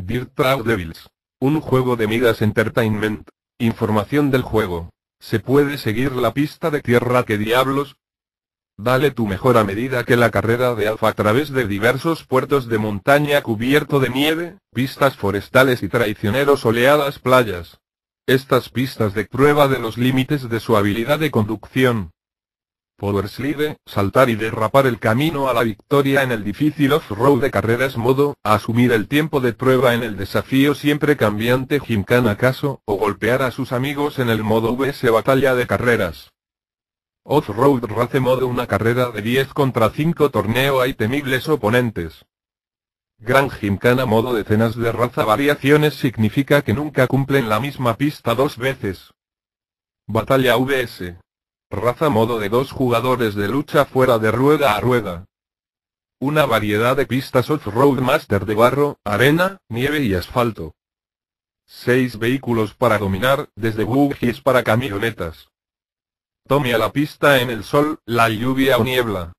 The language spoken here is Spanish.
Virtua Devils. Un juego de Midas Entertainment. Información del juego. ¿Se puede seguir la pista de tierra que diablos? Dale tu mejor a medida que la carrera de Alfa a través de diversos puertos de montaña cubierto de nieve, pistas forestales y traicioneros oleadas playas. Estas pistas de prueba de los límites de su habilidad de conducción, slide, saltar y derrapar el camino a la victoria en el difícil off-road de carreras modo, asumir el tiempo de prueba en el desafío siempre cambiante gincana acaso o golpear a sus amigos en el modo VS batalla de carreras. Off-road race modo una carrera de 10 contra 5 torneo hay temibles oponentes. Gran a modo decenas de raza variaciones significa que nunca cumplen la misma pista dos veces. Batalla VS Raza modo de dos jugadores de lucha fuera de rueda a rueda. Una variedad de pistas off-road master de barro, arena, nieve y asfalto. Seis vehículos para dominar, desde buggies para camionetas. Tome a la pista en el sol, la lluvia o niebla.